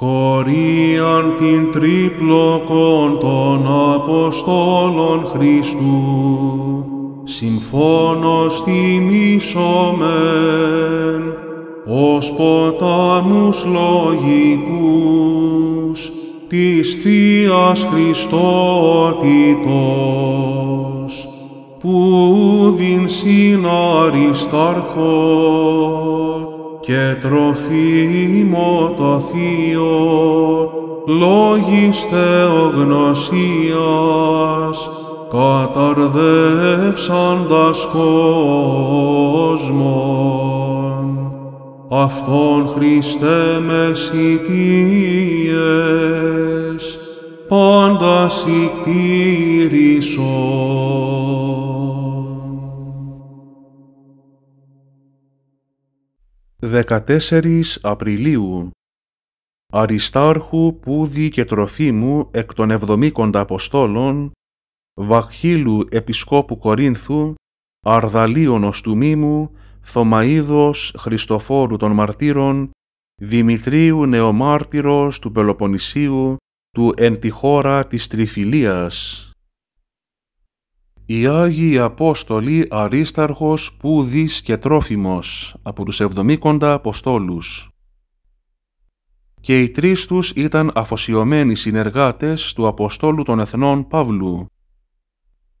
Χωρίαν την τρίπλοκον των Αποστόλων Χριστού, συμφώνος τιμήσομεν, ως ποτάμους λογικούς, της Θείας Χριστότητος, που διν συναριστάρχον, και τροφίμο το Θείο, λόγης θεογνωσίας, καταρδεύσαντας κόσμον. Αυτόν Χριστέ με σητείες, πάντα 14 Απριλίου Αριστάρχου Πούδη και Τροφίμου εκ των Εβδομήκοντα Αποστόλων, Βαχίλου Επισκόπου Κορίνθου, Αρδαλίωνος του Μήμου, Θωμαίδος Χριστοφόρου των Μαρτύρων, Δημητρίου Νεομάρτυρος του Πελοποννησίου, του εν τη της Τριφυλίας. Οι Άγιοι Απόστολοι Αρίσταρχος, Πούδης και Τρόφιμος από τους Εβδομήκοντα Αποστόλους. Και οι τρεις τους ήταν αφοσιωμένοι συνεργάτες του Αποστόλου των Εθνών Παύλου.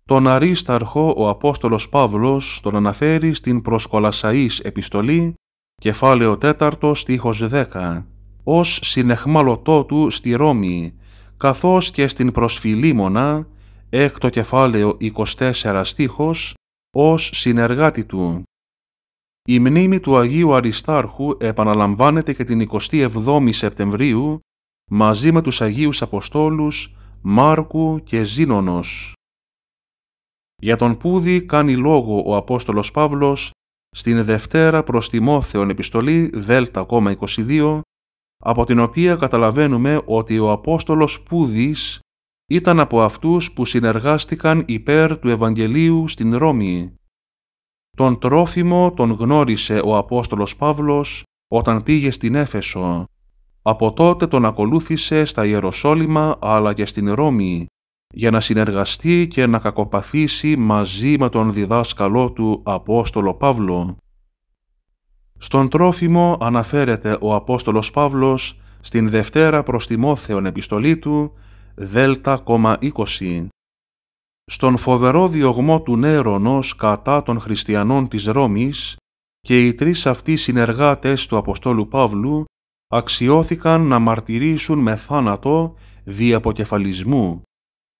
Τον Αρίσταρχο ο Απόστολος Παύλος τον αναφέρει στην προσκολασαής επιστολή, κεφάλαιο 4 στίχος 10, ως συνεχμαλωτό του στη Ρώμη, καθώς και στην προσφυλίμωνα, έκτο κεφάλαιο 24 στίχος, ως συνεργάτη του. Η μνήμη του Αγίου Αριστάρχου επαναλαμβάνεται και την 27η Σεπτεμβρίου μαζί με τους Αγίους Αποστόλους Μάρκου και Ζήνονος. Για τον Πούδη κάνει λόγο ο Απόστολος Παύλος στην Δευτέρα προς Μόθεων Επιστολή Δέλτα 22 από την οποία καταλαβαίνουμε ότι ο Απόστολος Πούδης ήταν από αυτούς που συνεργάστηκαν υπέρ του Ευαγγελίου στην Ρώμη. Τον τρόφιμο τον γνώρισε ο Απόστολος Παύλος όταν πήγε στην Έφεσο. Από τότε τον ακολούθησε στα Ιεροσόλυμα αλλά και στην Ρώμη για να συνεργαστεί και να κακοπαθήσει μαζί με τον διδάσκαλό του Απόστολο Παύλο. Στον τρόφιμο αναφέρεται ο Απόστολος Παύλος στην Δευτέρα προς Τιμόθεον επιστολή του 20 στον φοβερό διωγμό του Νέρονος κατά των χριστιανών της Ρώμης και οι τρεις αυτοί συνεργάτες του Αποστόλου Παύλου αξιώθηκαν να μαρτυρήσουν με θάνατο δι' αποκεφαλισμού,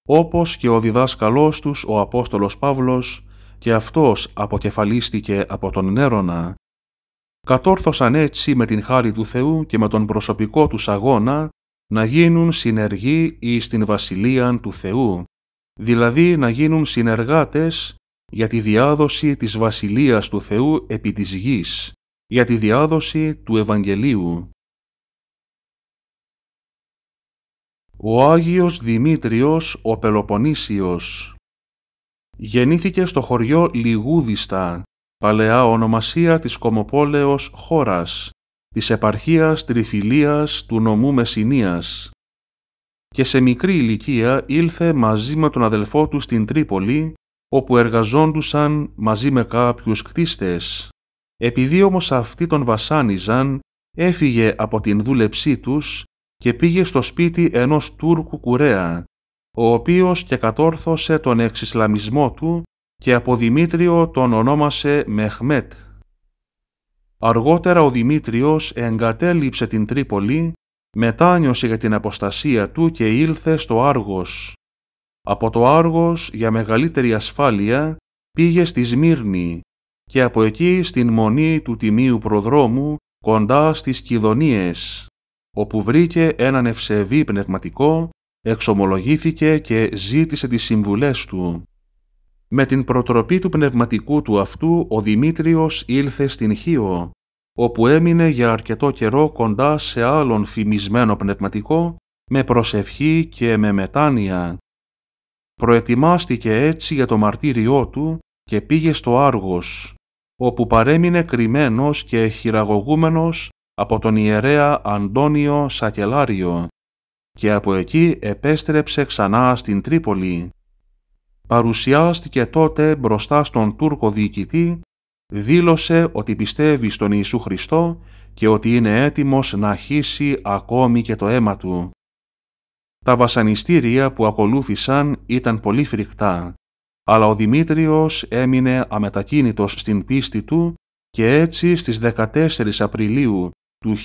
όπως και ο διδάσκαλός τους ο Απόστολος Παύλος και αυτός αποκεφαλίστηκε από τον Νέρονα. Κατόρθωσαν έτσι με την χάρη του Θεού και με τον προσωπικό τους αγώνα να γίνουν συνεργοί εις την Βασιλείαν του Θεού, δηλαδή να γίνουν συνεργάτες για τη διάδοση της Βασιλείας του Θεού επί της γης, για τη διάδοση του Ευαγγελίου. Ο Άγιος Δημήτριος ο Πελοποννήσιος Γεννήθηκε στο χωριό Λιγούδιστα, παλαιά ονομασία της κομοπόλεως χώρας, της επαρχίας Τριφυλίας του νομού Μεσσηνίας και σε μικρή ηλικία ήλθε μαζί με τον αδελφό του στην Τρίπολη όπου εργαζόντουσαν μαζί με κάποιους κτίστες. Επειδή όμως αυτοί τον βασάνιζαν, έφυγε από την δούλεψή τους και πήγε στο σπίτι ενός Τούρκου κουρέα, ο οποίος και κατόρθωσε τον εξισλαμισμό του και από Δημήτριο τον ονόμασε Μεχμέτ. Αργότερα ο Δημήτριος εγκατέλειψε την Τρίπολη, μετάνιωσε για την αποστασία του και ήλθε στο Άργος. Από το Άργος, για μεγαλύτερη ασφάλεια, πήγε στη Σμύρνη και από εκεί στην μονή του Τιμίου Προδρόμου, κοντά στις Κιδονίες, όπου βρήκε έναν ευσεβή πνευματικό, εξομολογήθηκε και ζήτησε τις συμβουλές του. Με την προτροπή του πνευματικού του αυτού ο Δημήτριος ήλθε στην Χίο όπου έμεινε για αρκετό καιρό κοντά σε άλλον φημισμένο πνευματικό, με προσευχή και με μετάνοια. Προετοιμάστηκε έτσι για το μαρτύριό του και πήγε στο Άργος, όπου παρέμεινε κρυμμένος και χειραγωγούμενος από τον ιερέα Αντώνιο Σακελάριο και από εκεί επέστρεψε ξανά στην Τρίπολη. Παρουσιάστηκε τότε μπροστά στον Τούρκο διοικητή δήλωσε ότι πιστεύει στον Ιησού Χριστό και ότι είναι έτοιμος να χύσει ακόμη και το αίμα Του. Τα βασανιστήρια που ακολούθησαν ήταν πολύ φρικτά, αλλά ο Δημήτριος έμεινε αμετακίνητος στην πίστη του και έτσι στις 14 Απριλίου του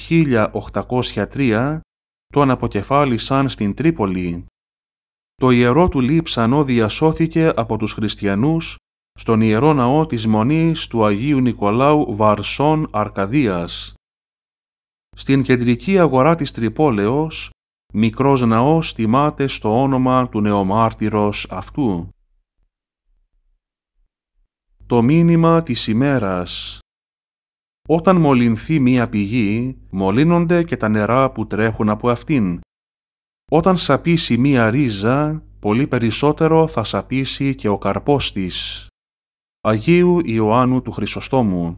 1803 τον αποκεφάλισαν στην Τρίπολη. Το ιερό του λείψανο διασώθηκε από τους χριστιανούς στον Ιερό Ναό της Μονής του Αγίου Νικολάου Βαρσόν Αρκαδίας. Στην κεντρική αγορά της Τρυπόλεως, μικρός ναός τιμάται στο όνομα του νεομάρτυρος αυτού. Το μήνυμα της ημέρας Όταν μολυνθεί μία πηγή, μολύνονται και τα νερά που τρέχουν από αυτήν. Όταν σαπίσει μία ρίζα, πολύ περισσότερο θα σαπίσει και ο καρπός της. Αγίου Ιωάννου του Χρυσοστόμου